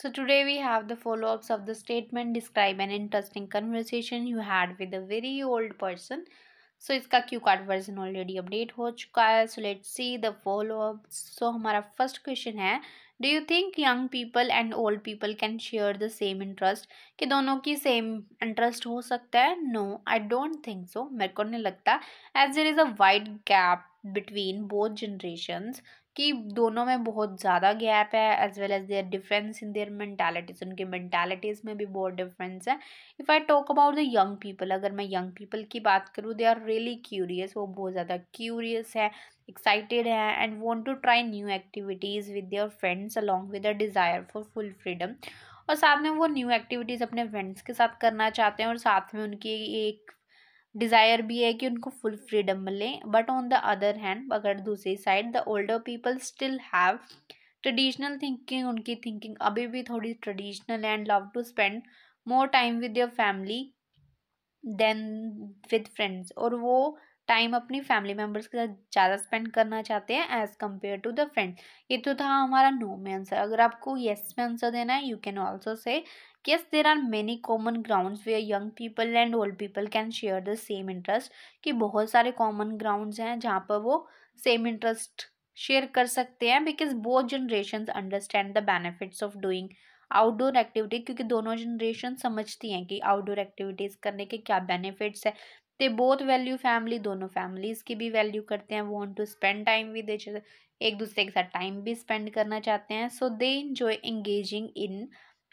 So today we have the follow-ups of the statement describe an interesting conversation you had with a very old person. So so, इसका Q card version already update हो चुका है so let see the follow up so हमारा first question है do you think young people and old people can share the same interest कि दोनों की same interest हो सकता है no I don't think so मेरे को नहीं लगता as there is a wide gap between both generations कि दोनों में बहुत ज़्यादा गैप है as well as there difference in their mentalities उनके मैंटेलिटीज़ में भी बहुत डिफरेंस है if I talk about the young people अगर मैं यंग पीपल की बात करूँ दे आर रियली क्यूरियस वो बहुत ज़्यादा क्यूरियस है एक्साइटेड है and want to try new activities with their friends along with a desire for full freedom और साथ में वो न्यू एक्टिविटीज़ अपने फ्रेंड्स के साथ करना चाहते हैं और साथ में उनकी एक डिज़ायर भी है कि उनको फुल फ्रीडम मिले but on the other hand अगर दूसरी side the older people still have traditional thinking उनकी थिंकिंग अभी भी थोड़ी traditional and love to spend more time with your family then with friends और वो टाइम अपनी फैमिली मेम्बर्स के साथ ज़्यादा स्पेंड करना चाहते हैं as compare to the friend ये तो था हमारा नो में आंसर अगर आपको येस में आंसर देना है you can also say yes there are many common grounds way young people and old people can share the same interest कि बहुत सारे कॉमन ग्राउंड हैं जहाँ पर वो सेम इंटरेस्ट शेयर कर सकते हैं because both generation understand the benefits of doing outdoor activity क्योंकि दोनों जनरेशन समझती हैं कि आउटडोर एक्टिविटीज़ करने के क्या बेनिफिट्स हैं दे बोथ वैल्यू फैमिली दोनों फैमिलीज़ की भी वैल्यू करते हैं want to spend time with they एक दूसरे के साथ टाइम भी स्पेंड करना चाहते हैं so they enjoy engaging in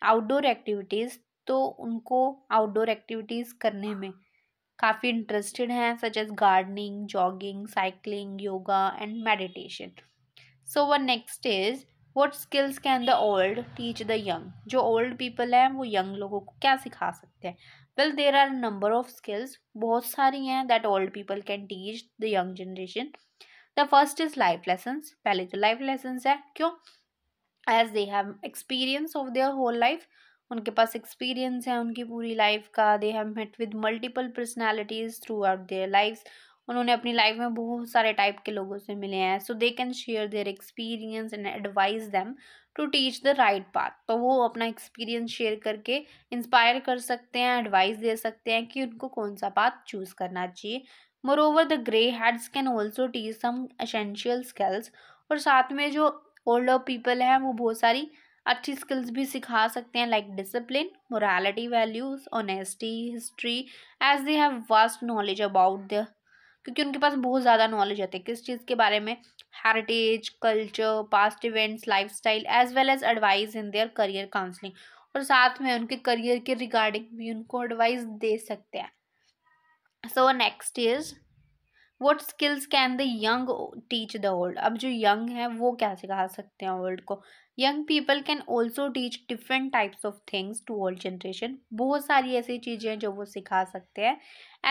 outdoor activities तो उनको आउटडोर एक्टिविटीज़ करने में काफ़ी इंटरेस्टेड हैं such as gardening jogging cycling yoga and meditation so the next is what skills can the old teach the young जो ओल्ड पीपल हैं वो young लोगों को क्या सिखा सकते हैं well there are number of skills बहुत सारी हैं that old people can teach the young generation the first is life lesson पहले तो लाइफ लेसन है क्यों as they have experience of their whole life उनके पास एक्सपीरियंस है उनकी पूरी लाइफ का they have met with multiple personalities throughout their life उन्होंने अपनी लाइफ में बहुत सारे टाइप के लोगों से मिले हैं so they can share their experience and advise them to teach the right path तो वो अपना एक्सपीरियंस शेयर करके इंस्पायर कर सकते हैं एडवाइस दे सकते हैं कि उनको कौन सा पाथ चूज़ करना चाहिए moreover the grey heads can also teach some essential skills और साथ में जो ओल्डर पीपल हैं वो बहुत सारी अच्छी स्किल्स भी सिखा सकते हैं like discipline morality values honesty history as they have vast knowledge about the क्योंकि उनके पास बहुत ज़्यादा नॉलेज होती है किस चीज़ के बारे में heritage culture past events lifestyle as well as advice in their career counselling और साथ में उनके करियर के रिगार्डिंग भी उनको एडवाइस दे सकते हैं so next is what skills can the young teach the old अब जो यंग है वो क्या सिखा सकते हैं ओल्ड को young people can also teach different types of things to old generation बहुत सारी ऐसी चीज़ें हैं जो वो सिखा सकते हैं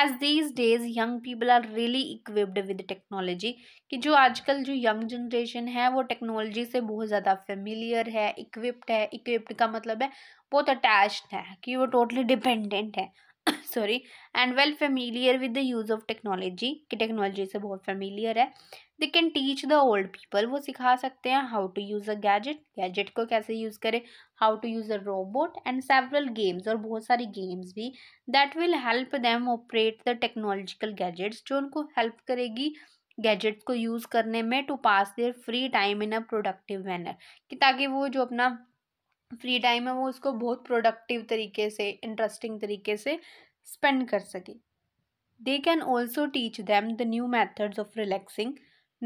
as these days young people are really equipped with technology कि जो आजकल जो यंग जनरेशन है वो टेक्नोलॉजी से बहुत ज़्यादा फेमिलियर है इक्विप्ड है इक्विप्ड का मतलब है बहुत अटैच्ड है कि वो टोटली डिपेंडेंट है sorry and well familiar with the use of technology कि टेक्नोलॉजी से बहुत फेमिलियर है they can teach the old people वो सिखा सकते हैं how to use a gadget gadget को कैसे यूज़ करें how to use a robot and several games और बहुत सारी गेम्स भी that will help them operate the technological gadgets जो उनको हेल्प करेगी गैजेट्स को यूज़ करने में to pass their free time in a productive manner कि ताकि वो जो अपना फ्री टाइम है वो उसको बहुत प्रोडक्टिव तरीके से इंटरेस्टिंग तरीके से स्पेंड कर सके they can also teach them the new methods of relaxing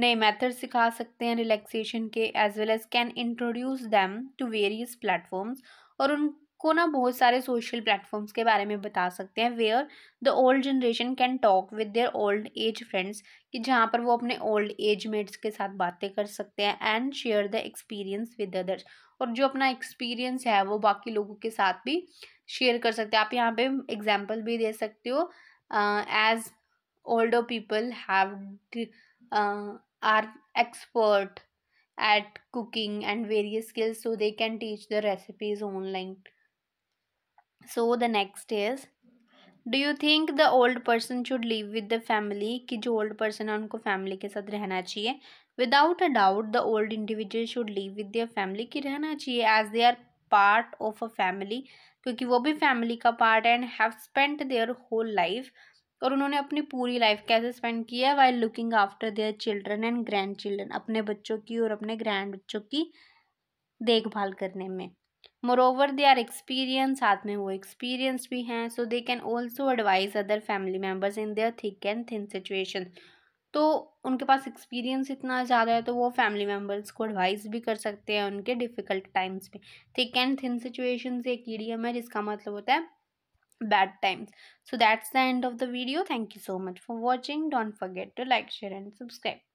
नए मैथड सिखा सकते हैं रिलैक्सेशन के as well as can introduce them to various platforms और उन को ना बहुत सारे सोशल प्लेटफॉर्म्स के बारे में बता सकते हैं where the old generation can talk with their old age friends कि जहाँ पर वो अपने ओल्ड एज मेट्स के साथ बातें कर सकते हैं and share the experience with others और जो अपना एक्सपीरियंस है वो बाकी लोगों के साथ भी शेयर कर सकते हैं आप यहाँ पे एग्जाम्पल भी दे सकते हो as older people have are expert at cooking and various skills so they can teach the recipes online so the next is do you think the old person should live with the family कि जो old person है उनको family के साथ रहना चाहिए without a doubt the old individual should live with their family कि रहना चाहिए as they are part of a family क्योंकि वो भी फैमिली का part and have spent their whole life और उन्होंने अपनी पूरी लाइफ कैसे स्पेंड की है by looking after their children and grandchildren अपने बच्चों की और अपने ग्रैंड बच्चों की देखभाल करने में moreover they are experience साथ में वो एक्सपीरियंस भी हैं so they can also advise other family members in their thick and thin situation तो उनके पास एक्सपीरियंस इतना ज़्यादा है तो वो फैमिली मेम्बर्स को एडवाइस भी कर सकते हैं उनके डिफ़िकल्ट टाइम्स पे थिक एंड थिन सिचुएशन एक ईडीएम है जिसका मतलब होता है bad times so that's the end of the video thank you so much for watching don't forget to like share and subscribe